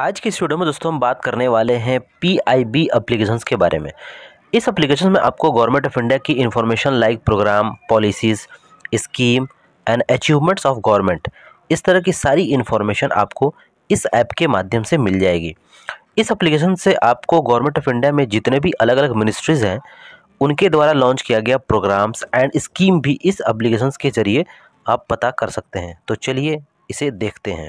आज की इस वीडियो में दोस्तों हम बात करने वाले हैं पी आई बी अप्लीकेशंस के बारे में इस एप्लीकेशन में आपको गवर्नमेंट ऑफ इंडिया की information like programme policies scheme and achievements of government इस तरह की सारी इन्फॉर्मेशन आपको इस ऐप के माध्यम से मिल जाएगी इस एप्लीकेशन से आपको गवर्नमेंट ऑफ इंडिया में जितने भी अलग अलग मिनिस्ट्रीज़ हैं उनके द्वारा लॉन्च किया गया प्रोग्राम्स एंड स्कीम भी इस एप्लीकेशन के ज़रिए आप पता कर सकते हैं तो चलिए इसे देखते हैं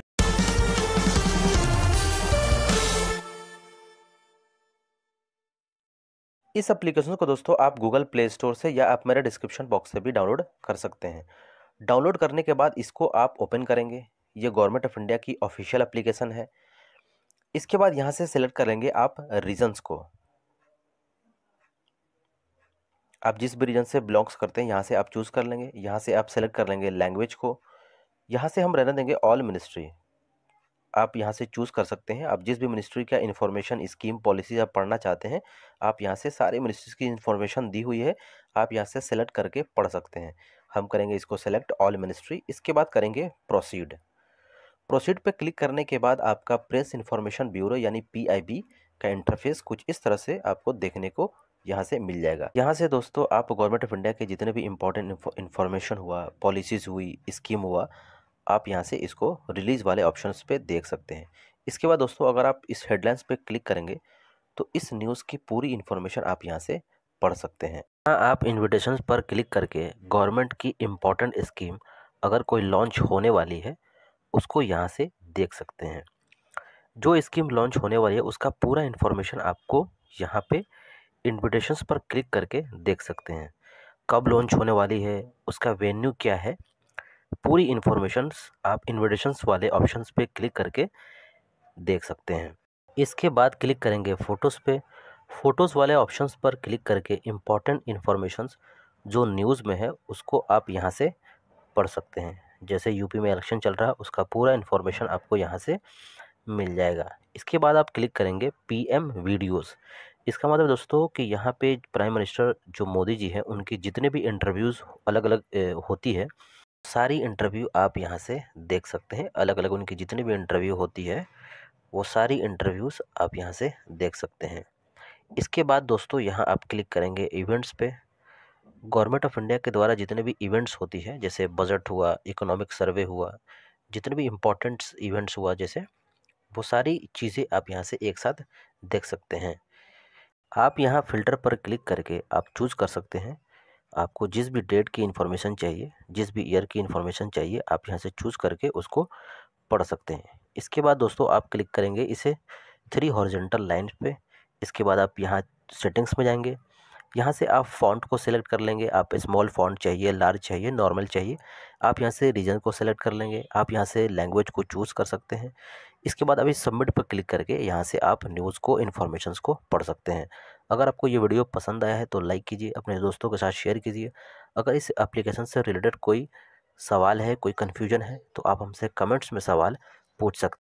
इस एप्लीकेशन को दोस्तों आप गूगल प्ले स्टोर से या आप मेरे डिस्क्रिप्शन बॉक्स से भी डाउनलोड कर सकते हैं डाउनलोड करने के बाद इसको आप ओपन करेंगे ये गवर्नमेंट ऑफ इंडिया की ऑफिशियल एप्लीकेशन है इसके बाद यहाँ से सेलेक्ट करेंगे आप रीजन्स को आप जिस भी रीजन से बिलोंग्स करते हैं यहाँ से आप चूज़ कर लेंगे यहाँ से आप सेलेक्ट कर लेंगे लैंग्वेज को यहाँ से हम रहने देंगे ऑल मिनिस्ट्री आप यहाँ से चूज़ कर सकते हैं आप जिस भी मिनिस्ट्री का इन्फॉर्मेशन स्कीम पॉलिसी आप पढ़ना चाहते हैं आप यहाँ से सारे मिनिस्ट्रीज की इन्फॉर्मेशन दी हुई है आप यहाँ से सेलेक्ट करके पढ़ सकते हैं हम करेंगे इसको सेलेक्ट ऑल मिनिस्ट्री इसके बाद करेंगे प्रोसीड प्रोसीड पर क्लिक करने के बाद आपका प्रेस इन्फॉर्मेशन ब्यूरो यानी पी का इंटरफेस कुछ इस तरह से आपको देखने को यहाँ से मिल जाएगा यहाँ से दोस्तों आप गवर्नमेंट ऑफ इंडिया के जितने भी इंपॉर्टेंट इन्फॉर्मेशन हुआ पॉलिसीज़ हुई स्कीम हुआ आप यहाँ से इसको रिलीज़ वाले ऑप्शन पर देख सकते हैं इसके बाद दोस्तों अगर आप इस हेडलाइंस पर क्लिक करेंगे तो इस न्यूज़ की पूरी इन्फॉर्मेशन आप यहाँ से पढ़ सकते हैं यहाँ आप इन्विटेशन पर क्लिक करके गवर्नमेंट की इम्पोर्टेंट स्कीम अगर कोई लॉन्च होने वाली है उसको यहाँ से देख सकते हैं जो स्कीम लॉन्च होने वाली है उसका पूरा इन्फॉर्मेशन आपको यहाँ पे इन्विटेशंस पर क्लिक करके देख सकते हैं कब लॉन्च होने वाली है उसका वेन्यू क्या है पूरी इन्फॉर्मेशंस आप इन्विटेशंस वाले ऑप्शंस पे क्लिक करके देख सकते हैं इसके बाद क्लिक करेंगे फ़ोटोज़ पे फ़ोटोज़ वाले ऑप्शंस पर क्लिक करके इम्पॉर्टेंट इन्फॉर्मेशंस जो न्यूज़ में है उसको आप यहाँ से पढ़ सकते हैं जैसे यूपी में इलेक्शन चल रहा है उसका पूरा इन्फॉर्मेशन आपको यहाँ से मिल जाएगा इसके बाद आप क्लिक करेंगे पीएम वीडियोस इसका मतलब दोस्तों कि यहाँ पे प्राइम मिनिस्टर जो मोदी जी हैं उनकी जितने भी इंटरव्यूज़ अलग अलग होती है सारी इंटरव्यू आप यहाँ से देख सकते हैं अलग अलग उनकी जितनी भी इंटरव्यू होती है वो सारी इंटरव्यूज़ आप यहाँ से देख सकते हैं इसके बाद दोस्तों यहाँ आप क्लिक करेंगे इवेंट्स पे गवर्नमेंट ऑफ इंडिया के द्वारा जितने भी इवेंट्स होती है जैसे बजट हुआ इकोनॉमिक सर्वे हुआ जितने भी इम्पोर्टेंट इवेंट्स हुआ जैसे वो सारी चीज़ें आप यहाँ से एक साथ देख सकते हैं आप यहाँ फ़िल्टर पर क्लिक करके आप चूज़ कर सकते हैं आपको जिस भी डेट की इन्फॉर्मेशन चाहिए जिस भी ईयर की इन्फॉर्मेशन चाहिए आप यहाँ से चूज़ करके उसको पढ़ सकते हैं इसके बाद दोस्तों आप क्लिक करेंगे इसे थ्री हॉर्जेंटल लाइन पे इसके बाद आप यहाँ सेटिंग्स में जाएंगे यहाँ से आप फॉन्ट को सिलेक्ट कर लेंगे आप स्मॉल फॉन्ट चाहिए लार्ज चाहिए नॉर्मल चाहिए आप यहाँ से रीजन को सिलेक्ट कर लेंगे आप यहाँ से लैंग्वेज को चूज़ कर सकते हैं इसके बाद अभी सबमिट पर क्लिक करके यहाँ से आप न्यूज़ को इन्फॉर्मेशन को पढ़ सकते हैं अगर आपको ये वीडियो पसंद आया है तो लाइक कीजिए अपने दोस्तों के साथ शेयर कीजिए अगर इस एप्लीकेशन से रिलेटेड कोई सवाल है कोई कन्फ्यूजन है तो आप हमसे कमेंट्स में सवाल पूछ सकते